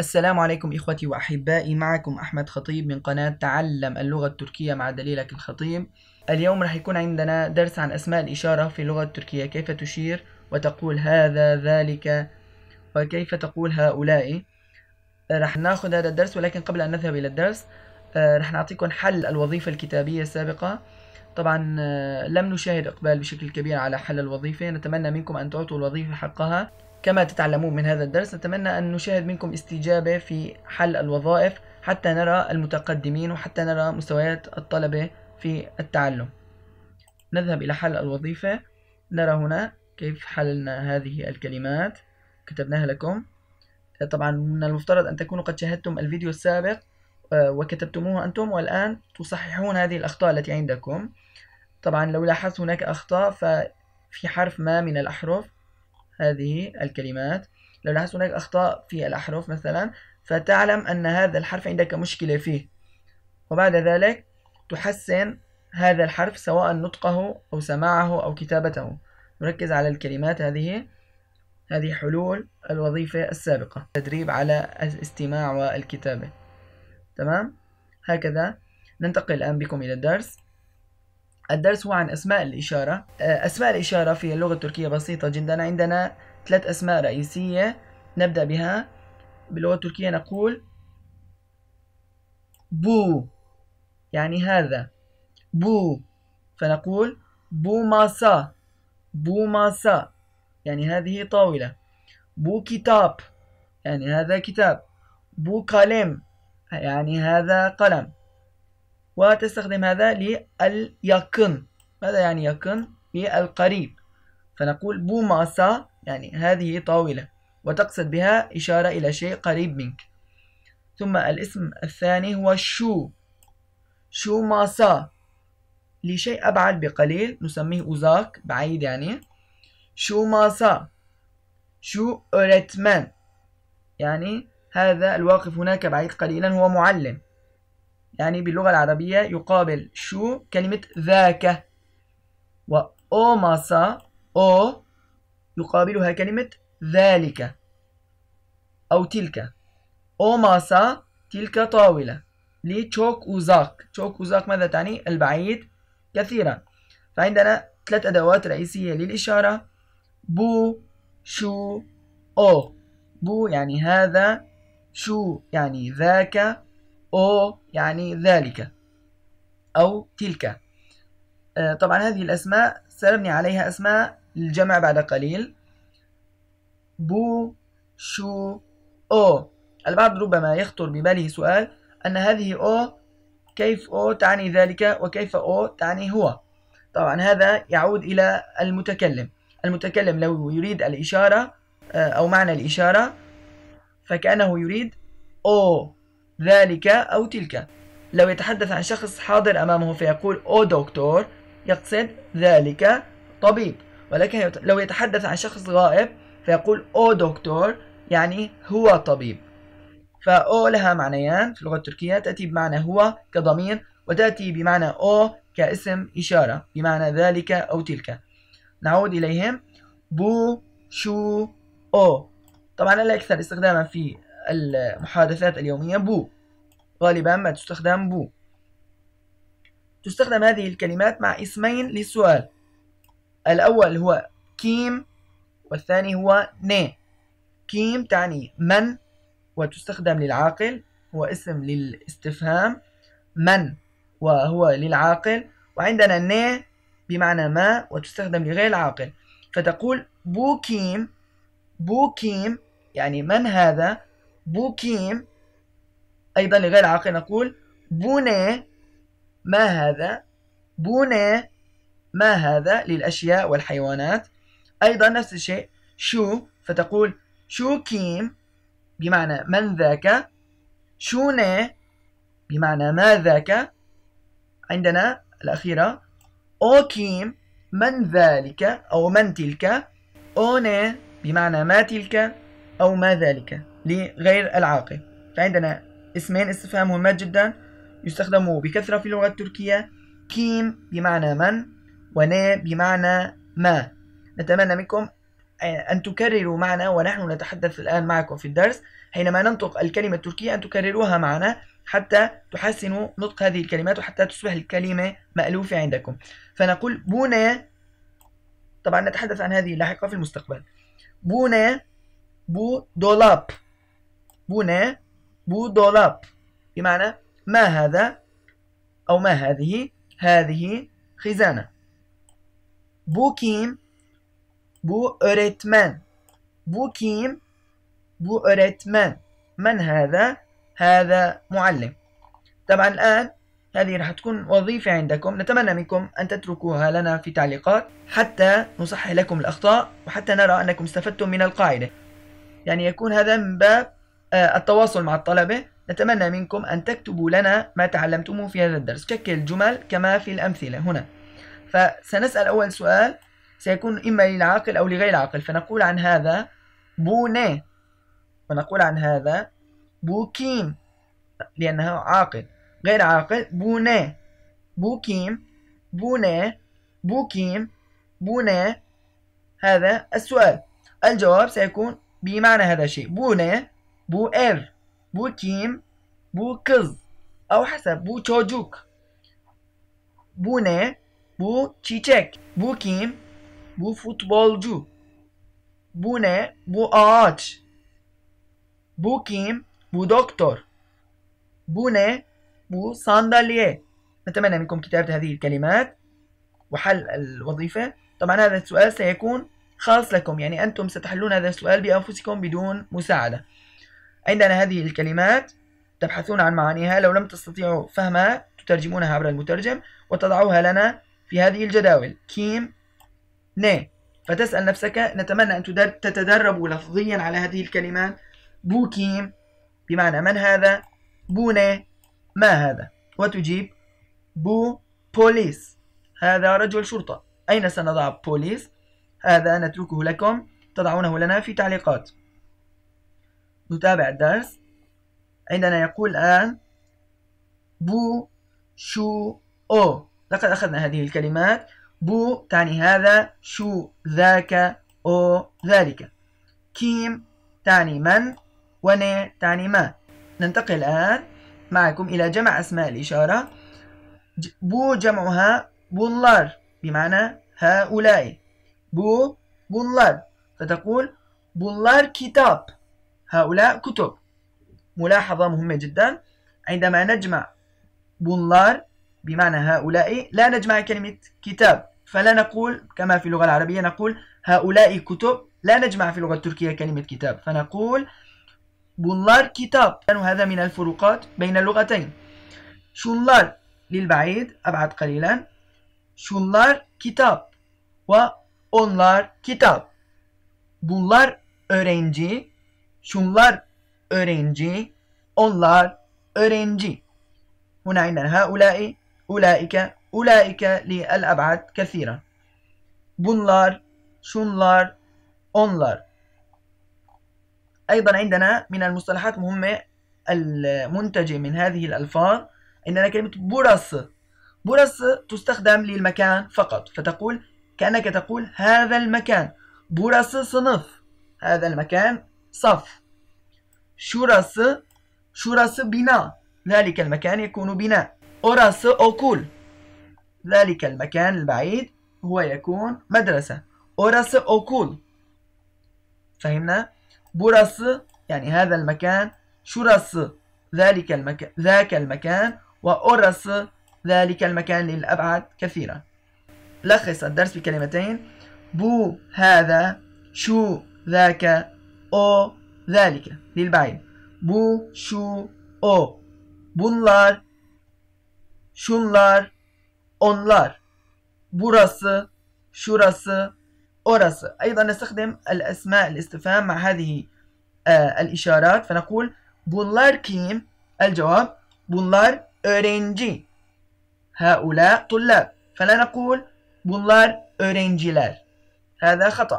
السلام عليكم إخوتي وأحبائي معكم أحمد خطيب من قناة تعلم اللغة التركية مع دليلك الخطيب اليوم رح يكون عندنا درس عن أسماء الإشارة في اللغة التركية كيف تشير وتقول هذا ذلك وكيف تقول هؤلاء رح ناخذ هذا الدرس ولكن قبل أن نذهب إلى الدرس آه، رح نعطيكم حل الوظيفة الكتابية السابقة طبعا آه، لم نشاهد إقبال بشكل كبير على حل الوظيفة نتمنى منكم أن تعطوا الوظيفة حقها كما تتعلمون من هذا الدرس أتمنى أن نشاهد منكم استجابة في حل الوظائف حتى نرى المتقدمين وحتى نرى مستويات الطلبة في التعلم نذهب إلى حل الوظيفة نرى هنا كيف حللنا هذه الكلمات كتبناها لكم طبعا من المفترض أن تكونوا قد شاهدتم الفيديو السابق آه، وكتبتموه أنتم والآن تصححون هذه الأخطاء التي عندكم طبعا لو لاحظت هناك أخطاء ففي حرف ما من الأحرف هذه الكلمات لو لاحظت هناك أخطاء في الأحرف مثلا فتعلم أن هذا الحرف عندك مشكلة فيه وبعد ذلك تحسن هذا الحرف سواء نطقه أو سماعه أو كتابته نركز على الكلمات هذه هذه حلول الوظيفة السابقة تدريب على الاستماع والكتابة تمام هكذا ننتقل الآن بكم إلى الدرس الدرس هو عن أسماء الإشارة آه، أسماء الإشارة في اللغة التركية بسيطة جدا عندنا ثلاث أسماء رئيسية نبدأ بها باللغة التركية نقول بو يعني هذا بو فنقول بوماسا بوماسا يعني هذه طاولة بو كتاب يعني هذا كتاب بو قلم يعني هذا قلم وتستخدم هذا لليقن ماذا يعني يقن للقريب فنقول بوماسا يعني هذه طاولة وتقصد بها إشارة إلى شيء قريب منك ثم الاسم الثاني هو شو شو ماسا لشيء أبعد بقليل نسميه أوزاك بعيد يعني شو ماسا شو أوريتمان يعني هذا الواقف هناك بعيد قليلا هو معلم يعني باللغة العربية يقابل شو كلمة ذاك وأوماسا أو يقابلها كلمة ذلك أو تلك أوماسا تلك طاولة لي تشوك وزاك تشوك وزاك ماذا تعني البعيد كثيرا فعندنا ثلاث أدوات رئيسية للإشارة بو شو أو بو يعني هذا شو يعني ذاك أو يعني ذلك أو تلك آه، طبعا هذه الأسماء سنبني عليها أسماء للجمع بعد قليل بو شو أو البعض ربما يخطر بباله سؤال أن هذه أو كيف أو تعني ذلك وكيف أو تعني هو طبعا هذا يعود إلى المتكلم المتكلم لو يريد الإشارة آه، أو معنى الإشارة فكأنه يريد أو ذلك أو تلك لو يتحدث عن شخص حاضر أمامه فيقول أو دكتور يقصد ذلك طبيب ولكن لو يتحدث عن شخص غائب فيقول أو دكتور يعني هو طبيب فأو لها معنيان في اللغة التركية تأتي بمعنى هو كضمير وتأتي بمعنى أو كاسم إشارة بمعنى ذلك أو تلك نعود إليهم بو شو أو طبعا الأكثر استخداما في المحادثات اليومية بو غالبا ما تستخدم بو تستخدم هذه الكلمات مع اسمين للسؤال الأول هو كيم والثاني هو ني كيم تعني من وتستخدم للعاقل هو اسم للاستفهام من وهو للعاقل وعندنا ني بمعنى ما وتستخدم لغير العاقل فتقول بو كيم بو كيم يعني من هذا بوكيم أيضا لغير عاقل نقول بوني ما هذا بوني ما هذا للأشياء والحيوانات أيضا نفس الشيء شو فتقول شو كيم بمعنى من ذاك شو ني بمعنى ما ذاك عندنا الأخيرة أو كيم من ذلك أو من تلك او ني بمعنى ما تلك أو ما ذلك لغير العاقل فعندنا اسمين استفهام مهمات جدا يستخدموا بكثرة في اللغة التركية كيم بمعنى من ونا بمعنى ما نتمنى منكم آه، أن تكرروا معنا ونحن نتحدث الآن معكم في الدرس حينما ننطق الكلمة التركية أن تكرروها معنا حتى تحسنوا نطق هذه الكلمات وحتى تصبح الكلمة مألوفة عندكم فنقول بونا طبعا نتحدث عن هذه لاحقا في المستقبل بونا Bu dolap. Bu ne? Bu dolap. بمعنى ما هذا أو ما هذه هذه خزانة Bu kim? Bu öğretmen. Bu kim? Bu öğretmen. من هذا؟ هذا معلم. طبعا الآن هذه راح تكون وظيفة عندكم نتمنى منكم أن تتركوها لنا في تعليقات حتى نصحح لكم الأخطاء وحتى نرى أنكم استفدتم من القاعدة يعني يكون هذا من باب آه، التواصل مع الطلبة نتمنى منكم أن تكتبوا لنا ما تعلمتموه في هذا الدرس شكل جمل كما في الأمثلة هنا فسنسأل أول سؤال سيكون إما للعاقل أو لغير العاقل فنقول عن هذا بوني ونقول عن هذا بوكيم لأنه عاقل غير عاقل بوني بوكيم بوني بوكيم بوني هذا السؤال الجواب سيكون بمعنى هذا الشيء بونا بو إر بو كيم بو كز أو حسب بو تشوجوك بونا بو çiçek بو كيم بو futbolcu بونا بو ağaç بو كيم بو دكتور بونا بو سانداليه نتمنى منكم كتابة هذه الكلمات وحل الوظيفة طبعا هذا السؤال سيكون خاص لكم يعني أنتم ستحلون هذا السؤال بأنفسكم بدون مساعدة عندنا هذه الكلمات تبحثون عن معانيها لو لم تستطيعوا فهمها تترجمونها عبر المترجم وتضعوها لنا في هذه الجداول كيم ني فتسأل نفسك نتمنى أن تتدربوا لفظيا على هذه الكلمات بو كيم بمعنى من هذا بو ني ما هذا وتجيب بو بوليس هذا رجل شرطة أين سنضع بوليس هذا نتركه لكم تضعونه لنا في تعليقات نتابع الدرس عندنا يقول الآن بو شو أو لقد أخذنا هذه الكلمات بو تعني هذا شو ذاك أو ذلك كيم تعني من وني تعني ما ننتقل الآن معكم إلى جمع أسماء الإشارة بو جمعها بولار بمعنى هؤلاء Bu bunlar فتقول bunlar كتاب هؤلاء كتب ملاحظة مهمة جدا عندما نجمع bunlar بمعنى هؤلاء لا نجمع كلمة كتاب فلا نقول كما في اللغة العربية نقول هؤلاء كتب لا نجمع في اللغة التركية كلمة كتاب فنقول bunlar كتاب هذا من الفروقات بين اللغتين شunlar للبعيد أبعد قليلا شunlar كتاب و Onlar kitap. Bunlar öğrenci. Şunlar öğrenci. Onlar öğrenci. هنا عندنا هؤلاء أولئك أولئك للأبعاد كثيرة bunlar شunlar onlar أيضا عندنا من المصطلحات المهمة المنتجة من هذه الألفاظ عندنا كلمة برص برص تستخدم للمكان فقط فتقول كأنك تقول هذا المكان burası صنف هذا المكان صف şurası şurası بناء ذلك المكان يكون بناء orası أوكول ذلك المكان البعيد هو يكون مدرسة orası أوكول فهمنا burası يعني هذا المكان şurası ذلك المكان ذاك المكان وأورس ذلك المكان للأبعاد كثيرا لخص الدرس بكلمتين بو هذا شو ذاك أو ذلك للبعيد بو شو او بونلار شونلار اونلار بوراس شوراس اوراس أيضا نستخدم الأسماء الاستفهام مع هذه آه، الإشارات فنقول بونلار كيم الجواب بونلار اورينجي هؤلاء طلاب. فلا نقول Bunlar öğrenciler. هذا خطأ.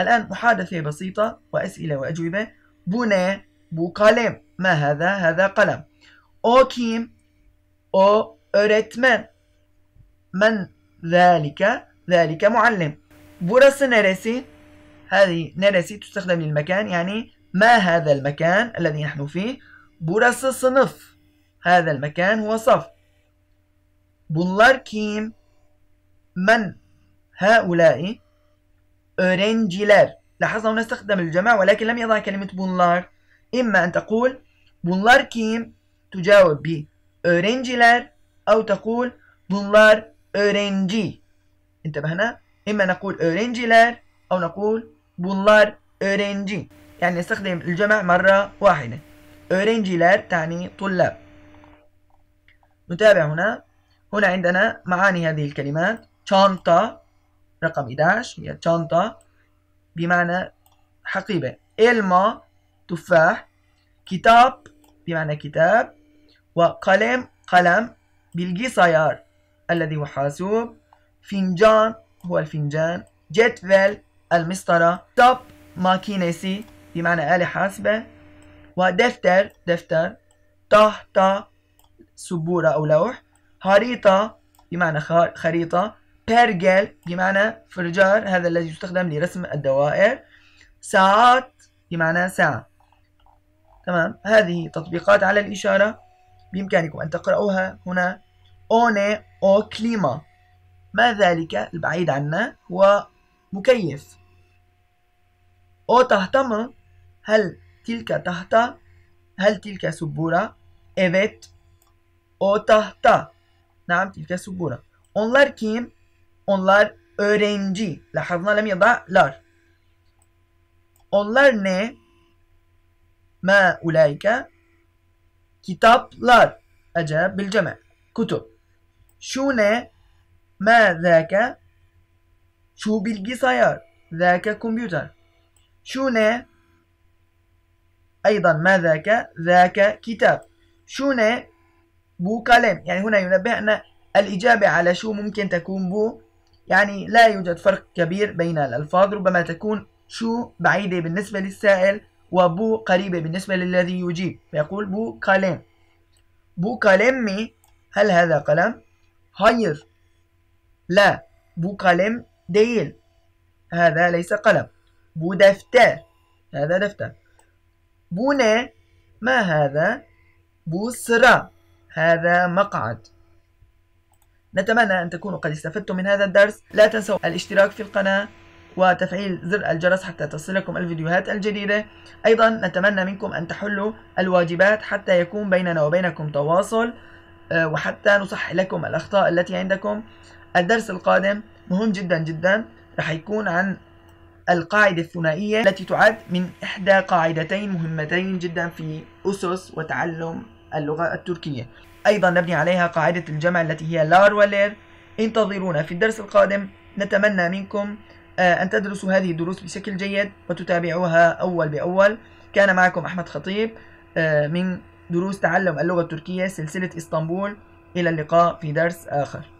الآن محادثة بسيطة وأسئلة وأجوبة بو قلم ما هذا? هذا قلم. أو كيم أو أرتمن من ذلك ذلك معلم. Burası نرسي هذه نرسي تستخدم للمكان يعني ما هذا المكان الذي نحن فيه؟ burası صنف هذا المكان هو صف. Bunlar kim? من هؤلاء öğrenciler لاحظنا هنا استخدم الجمع ولكن لم يضع كلمة bunlar إما أن تقول bunlar kim تجاوب ب öğrenciler أو تقول bunlar öğrenci انتبهنا إما نقول öğrenciler أو نقول bunlar öğrenci يعني نستخدم الجمع مرة واحدة öğrenciler تعني طلاب نتابع هنا هنا عندنا معاني هذه الكلمات شنطة رقم 11 هي شنطة بمعنى حقيبة إلما تفاح كتاب بمعنى كتاب وقلم قلم بالجسيار الذي هو حاسوب فنجان هو الفنجان جدول المسطرة توب ماكينيسي بمعنى آلة حاسبة ودفتر دفتر طهطة سبورة أو لوح خريطة بمعنى خريطة بيرجل بمعنى فرجار هذا الذي يستخدم لرسم الدوائر ساعات بمعنى ساعة تمام هذه تطبيقات على الإشارة بإمكانكم أن تقرأوها هنا أوني أو كليما ما ذلك البعيد عنا هو مكيف أو تهتم هل تلك تحت هل تلك سبورة إيفيت أو تحت Nam tilke subura. Onlar kim? Onlar öğrenci. Lahazna lem yadalar. Onlar ne? Ma ulayka kitaplar. Acaba bilceme. Kutup. Şu ne? Ma zâke şu bilgisayar. Zâke kompüter. Şu ne? Aydan ma zâke? Zâke kitap. Şu ne? بو كلام يعني هنا ينبهنا الإجابة على شو ممكن تكون بو يعني لا يوجد فرق كبير بين الألفاظ ربما تكون شو بعيدة بالنسبة للسائل وبو قريبة بالنسبة للذي يجيب فيقول بو كلام بو كلامي هل هذا قلم؟ هاير لا بو كلام ديل هذا ليس قلم بو دفتر هذا دفتر بونا ما هذا بو سرا هذا مقعد نتمنى أن تكونوا قد استفدتم من هذا الدرس لا تنسوا الاشتراك في القناة وتفعيل زر الجرس حتى تصلكم الفيديوهات الجديدة أيضا نتمنى منكم أن تحلوا الواجبات حتى يكون بيننا وبينكم تواصل آه، وحتى نصحح لكم الأخطاء التي عندكم الدرس القادم مهم جدا جدا رح يكون عن القاعدة الثنائية التي تعد من إحدى قاعدتين مهمتين جدا في أسس وتعلم اللغة التركية أيضا نبني عليها قاعدة الجمع التي هي لار ولير انتظرونا في الدرس القادم نتمنى منكم آه، أن تدرسوا هذه الدروس بشكل جيد وتتابعوها أول بأول كان معكم أحمد خطيب آه، من دروس تعلم اللغة التركية سلسلة إسطنبول إلى اللقاء في درس آخر